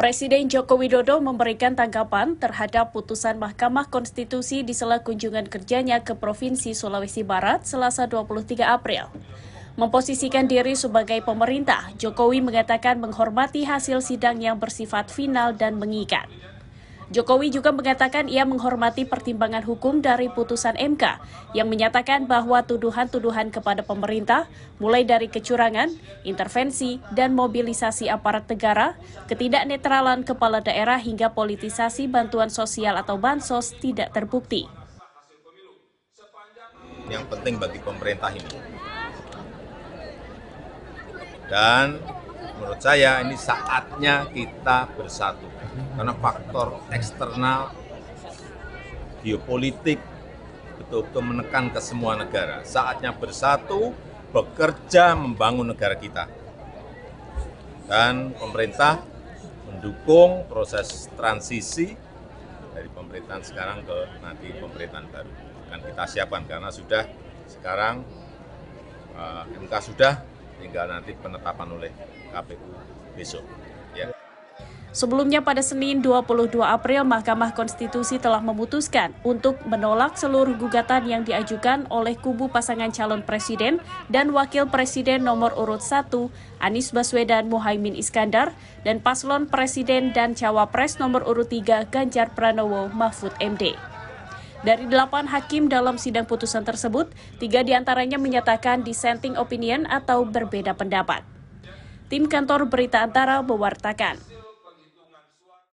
Presiden Joko Widodo memberikan tanggapan terhadap putusan Mahkamah Konstitusi di sela kunjungan kerjanya ke Provinsi Sulawesi Barat selasa 23 April. Memposisikan diri sebagai pemerintah, Jokowi mengatakan menghormati hasil sidang yang bersifat final dan mengikat. Jokowi juga mengatakan ia menghormati pertimbangan hukum dari putusan MK yang menyatakan bahwa tuduhan-tuduhan kepada pemerintah, mulai dari kecurangan, intervensi, dan mobilisasi aparat negara, ketidaknetralan kepala daerah hingga politisasi bantuan sosial atau bansos tidak terbukti. Yang penting bagi pemerintah ini. Dan menurut saya ini saatnya kita bersatu. Karena faktor eksternal, geopolitik, betul-betul menekan ke semua negara. Saatnya bersatu, bekerja membangun negara kita. Dan pemerintah mendukung proses transisi dari pemerintahan sekarang ke nanti pemerintahan baru. Akan kita siapkan karena sudah sekarang eh, MK sudah tinggal nanti penetapan oleh KPU besok. Ya. Sebelumnya pada Senin 22 April, Mahkamah Konstitusi telah memutuskan untuk menolak seluruh gugatan yang diajukan oleh kubu pasangan calon presiden dan wakil presiden nomor urut 1 Anies Baswedan Muhaimin Iskandar dan paslon presiden dan cawapres nomor urut 3 Ganjar Pranowo Mahfud MD. Dari delapan hakim dalam sidang putusan tersebut, tiga diantaranya menyatakan dissenting opinion atau berbeda pendapat. Tim kantor berita antara mewartakan.